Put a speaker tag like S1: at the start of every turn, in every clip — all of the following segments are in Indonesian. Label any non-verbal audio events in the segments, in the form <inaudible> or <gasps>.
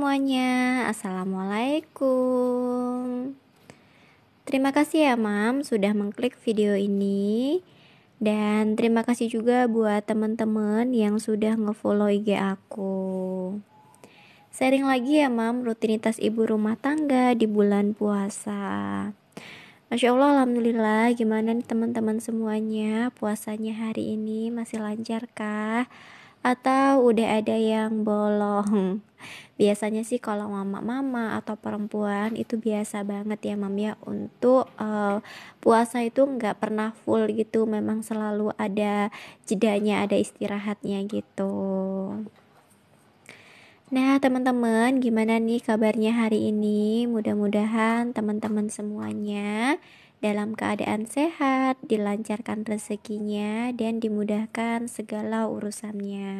S1: semuanya. Assalamualaikum. Terima kasih ya, Mam, sudah mengklik video ini. Dan terima kasih juga buat teman-teman yang sudah ngefollow IG aku. Sharing lagi ya, Mam, rutinitas ibu rumah tangga di bulan puasa. Masya Allah, Alhamdulillah, gimana nih teman-teman semuanya? Puasanya hari ini masih lancar kah? atau udah ada yang bolong. Biasanya sih kalau mama-mama atau perempuan itu biasa banget ya mam ya untuk uh, puasa itu nggak pernah full gitu, memang selalu ada jedanya, ada istirahatnya gitu. Nah, teman-teman, gimana nih kabarnya hari ini? Mudah-mudahan teman-teman semuanya dalam keadaan sehat, dilancarkan rezekinya, dan dimudahkan segala urusannya.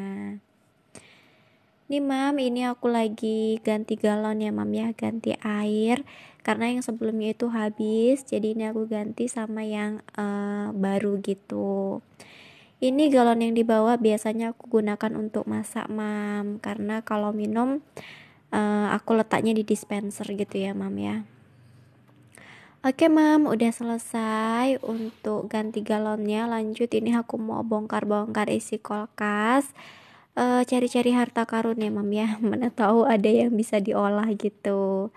S1: Nih mam, ini aku lagi ganti galon ya mam ya, ganti air karena yang sebelumnya itu habis, jadi ini aku ganti sama yang uh, baru gitu. Ini galon yang dibawa biasanya aku gunakan untuk masak mam, karena kalau minum uh, aku letaknya di dispenser gitu ya mam ya. Oke mam, udah selesai untuk ganti galonnya. Lanjut ini aku mau bongkar-bongkar isi kulkas. E, cari-cari harta karun ya mam ya. <laughs> Mana tahu ada yang bisa diolah gitu.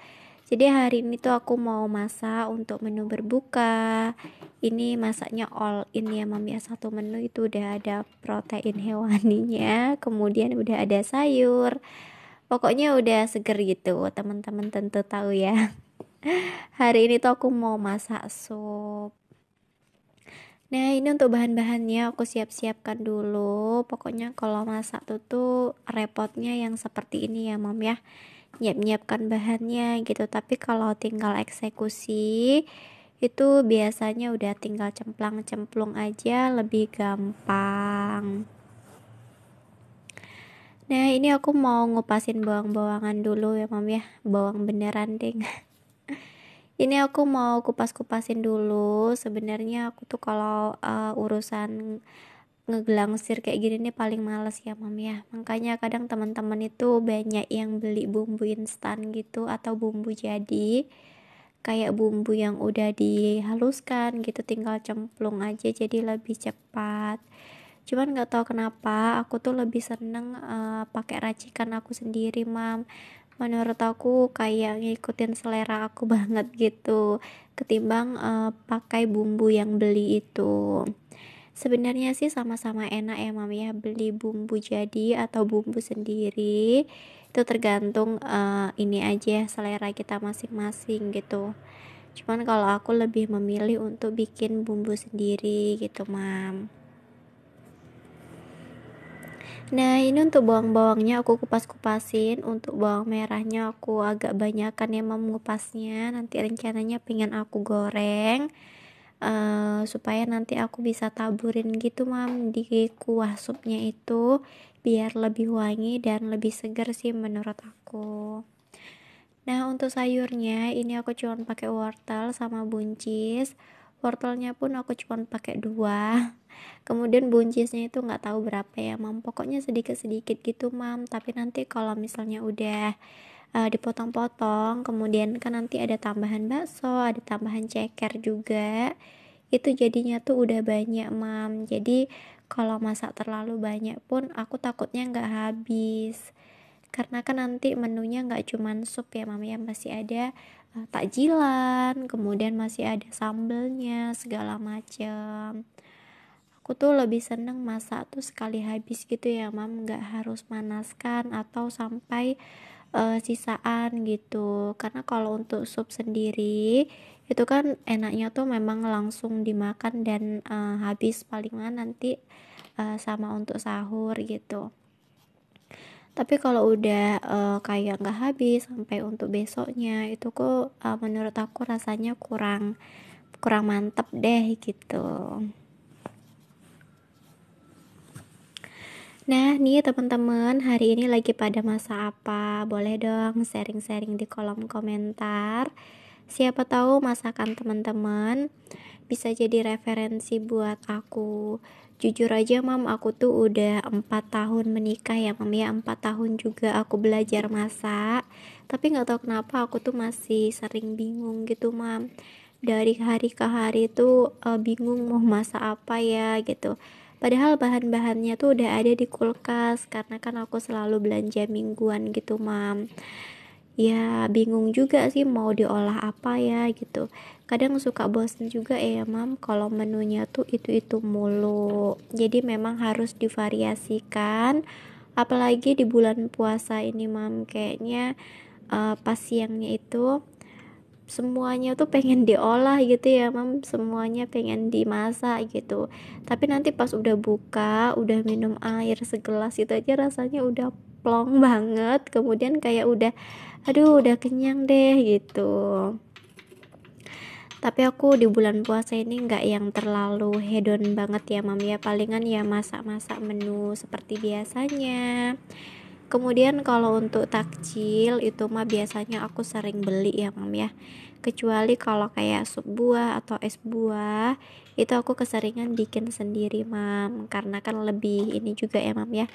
S1: Jadi hari ini tuh aku mau masak untuk menu berbuka. Ini masaknya all in ya mam ya. Satu menu itu udah ada protein hewaninya, kemudian udah ada sayur. Pokoknya udah seger gitu. Teman-teman tentu tahu ya. <laughs> hari ini tuh aku mau masak sup Nah ini untuk bahan-bahannya aku siap-siapkan dulu Pokoknya kalau masak tuh tuh repotnya yang seperti ini ya mom ya Nyiap-nyiapkan bahannya gitu Tapi kalau tinggal eksekusi Itu biasanya udah tinggal cemplang-cemplung aja lebih gampang Nah ini aku mau ngupasin bawang-bawangan dulu ya mom ya Bawang beneran deh <laughs> ini aku mau kupas-kupasin dulu sebenarnya aku tuh kalau uh, urusan ngegelangsir kayak gini nih paling males ya mam ya makanya kadang teman-teman itu banyak yang beli bumbu instan gitu atau bumbu jadi kayak bumbu yang udah dihaluskan gitu tinggal cemplung aja jadi lebih cepat cuman nggak tahu kenapa aku tuh lebih seneng uh, pakai racikan aku sendiri mam menurut aku kayak ngikutin selera aku <laughs> banget gitu ketimbang uh, pakai bumbu yang beli itu sebenarnya sih sama-sama enak ya mam ya beli bumbu jadi atau bumbu sendiri itu tergantung uh, ini aja ya, selera kita masing-masing gitu cuman kalau aku lebih memilih untuk bikin bumbu sendiri gitu mam Nah ini untuk bawang-bawangnya aku kupas-kupasin Untuk bawang merahnya aku agak banyakan yang mau mengupasnya Nanti rencananya pengen aku goreng uh, Supaya nanti aku bisa taburin gitu mam di kuah supnya itu Biar lebih wangi dan lebih segar sih menurut aku Nah untuk sayurnya ini aku cuma pakai wortel sama buncis Wortelnya pun aku cuma pakai dua kemudian buncisnya itu nggak tahu berapa ya mam pokoknya sedikit sedikit gitu mam tapi nanti kalau misalnya udah uh, dipotong-potong kemudian kan nanti ada tambahan bakso ada tambahan ceker juga itu jadinya tuh udah banyak mam jadi kalau masak terlalu banyak pun aku takutnya nggak habis karena kan nanti menunya nggak cuman sup ya mam ya masih ada eh, takjilan kemudian masih ada sambelnya segala macam aku tuh lebih seneng masak tuh sekali habis gitu ya mam nggak harus manaskan atau sampai uh, sisaan gitu karena kalau untuk sup sendiri itu kan enaknya tuh memang langsung dimakan dan uh, habis palingan nanti uh, sama untuk sahur gitu tapi kalau udah uh, kayak nggak habis sampai untuk besoknya itu kok uh, menurut aku rasanya kurang kurang mantep deh gitu Nah, nih teman-teman, hari ini lagi pada masa apa? Boleh dong sharing-sharing di kolom komentar. Siapa tahu masakan teman-teman bisa jadi referensi buat aku. Jujur aja, Mam, aku tuh udah 4 tahun menikah ya, Mam ya. 4 tahun juga aku belajar masak. Tapi nggak tahu kenapa aku tuh masih sering bingung gitu, Mam. Dari hari ke hari tuh uh, bingung mau masak apa ya gitu padahal bahan-bahannya tuh udah ada di kulkas karena kan aku selalu belanja mingguan gitu mam ya bingung juga sih mau diolah apa ya gitu kadang suka bosen juga ya mam kalau menunya tuh itu-itu mulu jadi memang harus divariasikan apalagi di bulan puasa ini mam kayaknya uh, pas siangnya itu semuanya tuh pengen diolah gitu ya mam semuanya pengen dimasak gitu tapi nanti pas udah buka udah minum air segelas itu aja rasanya udah plong <laughs> banget kemudian kayak udah aduh udah kenyang deh gitu tapi aku di bulan puasa ini nggak yang terlalu hedon banget ya mam ya palingan ya masak-masak menu seperti biasanya kemudian kalau untuk takjil itu mah biasanya aku sering beli ya mam ya kecuali kalau kayak sup buah atau es buah itu aku keseringan bikin sendiri mam karena kan lebih ini juga ya mam ya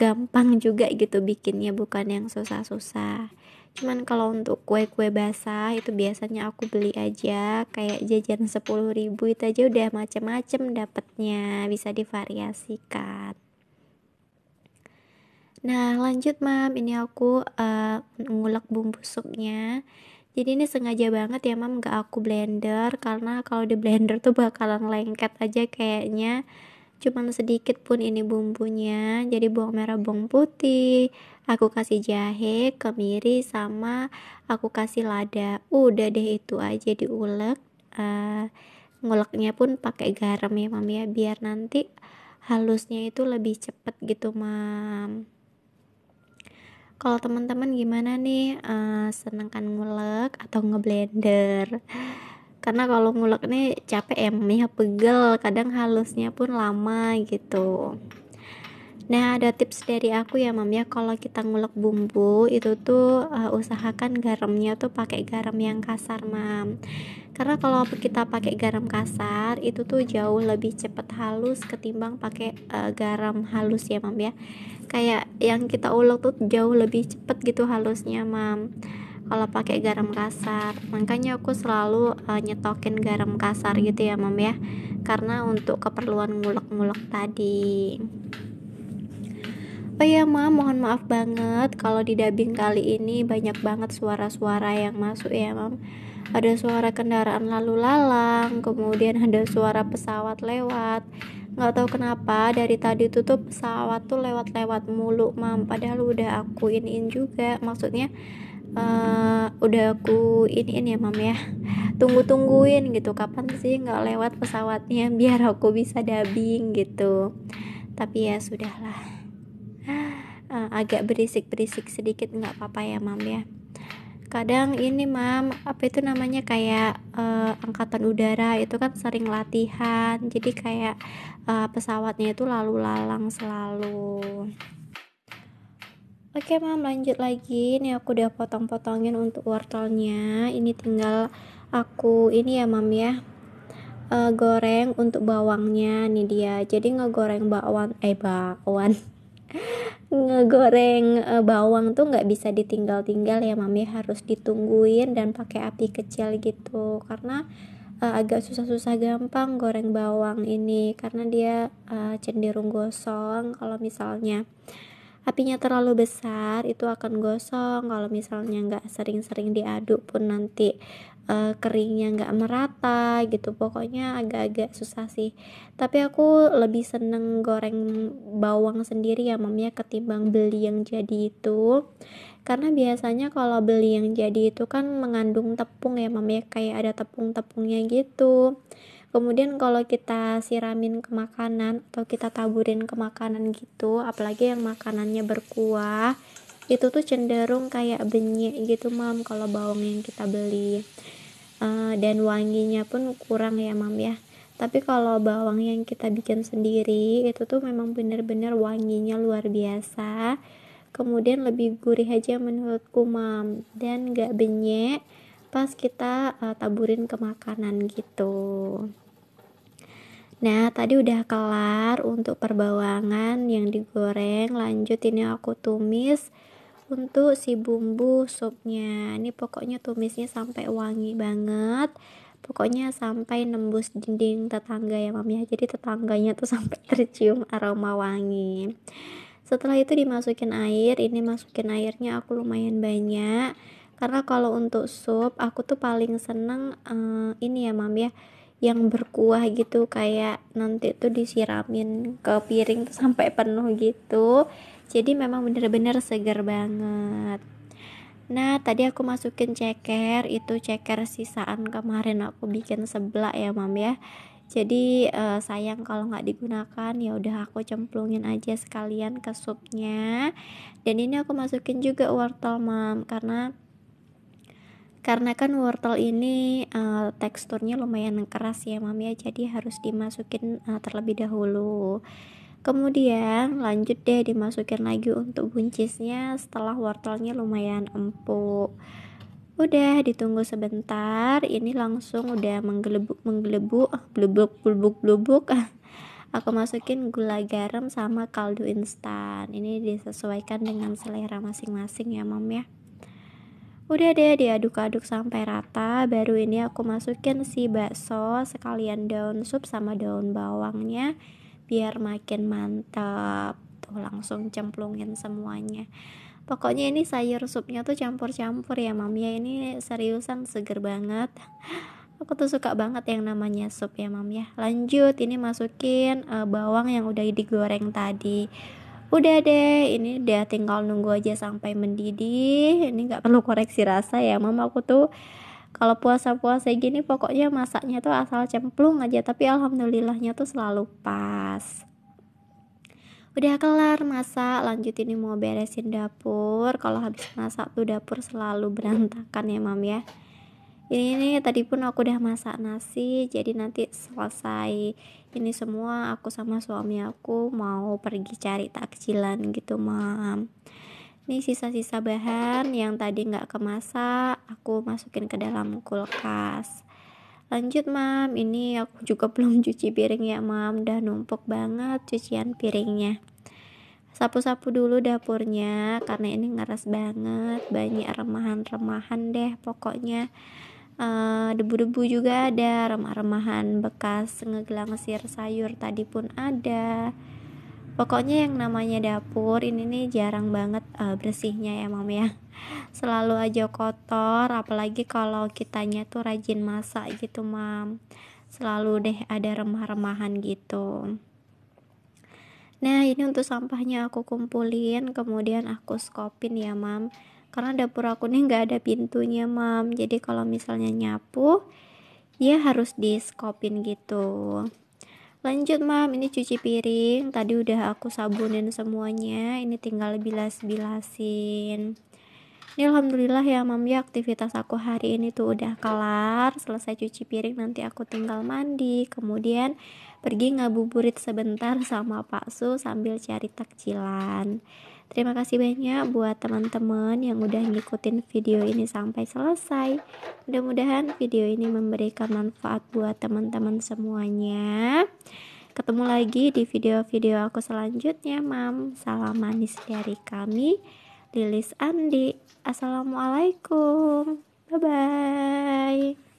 S1: gampang juga gitu bikinnya bukan yang susah-susah cuman kalau untuk kue-kue basah itu biasanya aku beli aja kayak jajan 10 ribu itu aja udah macem-macem dapetnya. bisa divariasikan Nah, lanjut Mam, ini aku uh, ngulek bumbu supnya. Jadi ini sengaja banget ya Mam gak aku blender karena kalau di blender tuh bakalan lengket aja kayaknya. Cuman sedikit pun ini bumbunya. Jadi bawang merah, bawang putih, aku kasih jahe, kemiri sama aku kasih lada. Udah deh itu aja diulek. Uh, nguleknya pun pakai garam ya Mam ya biar nanti halusnya itu lebih cepet gitu Mam kalau teman-teman gimana nih uh, senangkan ngulek atau ngeblender karena kalau ngulek nih capek ya pegel kadang halusnya pun lama gitu Nah, ada tips dari aku ya, Mam ya. Kalau kita ngulek bumbu itu tuh uh, usahakan garamnya tuh pakai garam yang kasar, Mam. Karena kalau kita pakai garam kasar itu tuh jauh lebih cepat halus ketimbang pakai uh, garam halus ya, Mam ya. Kayak yang kita ulek tuh jauh lebih cepat gitu halusnya, Mam kalau pakai garam kasar makanya aku selalu uh, nyetokin garam kasar gitu ya mam ya karena untuk keperluan ngulek-ngulek tadi Oh ya ma, mohon maaf banget kalau di dubbing kali ini banyak banget suara-suara yang masuk ya mam. Ada suara kendaraan lalu lalang, kemudian ada suara pesawat lewat. Nggak tahu kenapa dari tadi tuh tuh pesawat tuh lewat-lewat mulu mam. Padahal udah aku iniin juga, maksudnya uh, udah aku iniin ya mam ya. Tunggu-tungguin gitu, kapan sih nggak lewat pesawatnya biar aku bisa dubbing gitu. Tapi ya sudahlah. Ah, agak berisik-berisik sedikit nggak apa-apa ya mam ya kadang ini mam apa itu namanya kayak uh, angkatan udara itu kan sering latihan jadi kayak uh, pesawatnya itu lalu lalang selalu oke mam lanjut lagi ini aku udah potong-potongin untuk wortelnya ini tinggal aku ini ya mam ya eh, goreng untuk bawangnya nih dia jadi ngegoreng bakwan eh bakwan ngegoreng eh, bawang tuh nggak bisa ditinggal-tinggal ya mami ya. harus ditungguin dan pakai api kecil gitu karena uh, agak susah-susah gampang goreng bawang ini karena dia uh, cenderung gosong kalau misalnya apinya terlalu besar itu akan gosong kalau misalnya nggak sering-sering diaduk pun nanti uh, keringnya nggak merata gitu pokoknya agak-agak susah sih tapi aku lebih seneng goreng bawang sendiri ya mamnya ketimbang beli yang jadi itu karena biasanya kalau beli yang jadi itu kan mengandung tepung ya mamnya kayak ada tepung-tepungnya gitu kemudian kalau kita siramin ke makanan atau kita taburin ke makanan gitu apalagi yang makanannya berkuah itu tuh cenderung kayak benyek gitu mam kalau bawang yang kita beli Eh, dan wanginya pun kurang ya mam ya tapi kalau bawang yang kita bikin sendiri itu tuh memang benar-benar wanginya luar biasa kemudian lebih gurih aja menurutku mam dan gak benyek pas kita uh, taburin ke makanan gitu nah tadi udah kelar untuk perbawangan yang digoreng lanjut ini aku tumis untuk si bumbu supnya ini pokoknya tumisnya sampai wangi banget pokoknya sampai nembus dinding tetangga ya mam ya. jadi tetangganya tuh <laughs> sampai tercium aroma wangi setelah itu dimasukin air ini masukin airnya aku lumayan banyak karena kalau untuk sup aku tuh paling seneng uh, ini ya mam ya yang berkuah gitu kayak nanti tuh disiramin ke piring tuh sampai penuh gitu jadi memang bener-bener segar banget nah tadi aku masukin ceker itu ceker sisaan kemarin aku bikin sebelah ya mam ya jadi uh, sayang kalau nggak digunakan ya udah aku cemplungin aja sekalian ke supnya dan ini aku masukin juga wortel mam karena karena kan wortel ini uh, teksturnya lumayan keras ya mam ya jadi harus dimasukin uh, terlebih dahulu kemudian lanjut deh dimasukin lagi untuk buncisnya setelah wortelnya lumayan empuk udah ditunggu sebentar ini langsung udah menggelebuk menggelebuk blubuk blubuk blubuk <laughs> aku masukin gula garam sama kaldu instan ini disesuaikan dengan selera masing-masing ya mom ya udah deh diaduk-aduk sampai rata baru ini aku masukin si bakso sekalian daun sup sama daun bawangnya biar makin mantap tuh langsung cemplungin semuanya pokoknya ini sayur supnya tuh campur-campur ya mami ya ini seriusan seger banget <gasps> aku tuh suka banget yang namanya sup ya mam ya lanjut ini masukin uh, bawang yang udah digoreng tadi udah deh ini udah tinggal nunggu aja sampai mendidih ini nggak perlu koreksi rasa ya mam aku tuh kalau puasa-puasa gini pokoknya masaknya tuh asal cemplung aja tapi alhamdulillahnya tuh selalu pas udah kelar masak lanjut ini mau beresin dapur kalau habis masak tuh dapur selalu berantakan ya mam ya ini, ini tadi pun aku udah masak nasi jadi nanti selesai ini semua aku sama suami aku mau pergi cari takjilan gitu mam ini sisa-sisa bahan yang tadi nggak kemasak, aku masukin ke dalam kulkas. Lanjut, Mam. Ini aku juga <laughs> belum cuci piring ya, Mam. Udah numpuk banget cucian piringnya. Sapu-sapu dulu dapurnya karena ini ngeres banget, banyak remahan-remahan deh pokoknya. debu eh, debu-debu juga ada, remah-remahan bekas ngegelang sayur tadi pun ada pokoknya yang namanya dapur ini nih jarang banget uh, bersihnya ya mam ya <laughs> selalu aja kotor apalagi kalau kitanya tuh rajin masak gitu mam selalu deh ada remah-remahan gitu nah ini untuk sampahnya aku kumpulin kemudian aku skopin ya mam karena dapur aku nih nggak ada pintunya mam jadi kalau misalnya nyapu dia harus di skopin gitu lanjut mam ini cuci piring tadi udah aku sabunin semuanya ini tinggal bilas-bilasin ini alhamdulillah ya mam ya aktivitas aku hari ini tuh udah kelar selesai cuci piring nanti aku tinggal mandi kemudian pergi ngabuburit sebentar sama Pak Su sambil cari takjilan Terima kasih banyak buat teman-teman yang udah ngikutin video ini sampai selesai. Mudah-mudahan video ini memberikan manfaat buat teman-teman semuanya. Ketemu lagi di video-video aku selanjutnya, Mam. Salam manis dari kami, Lilis Andi. Assalamualaikum. Bye-bye.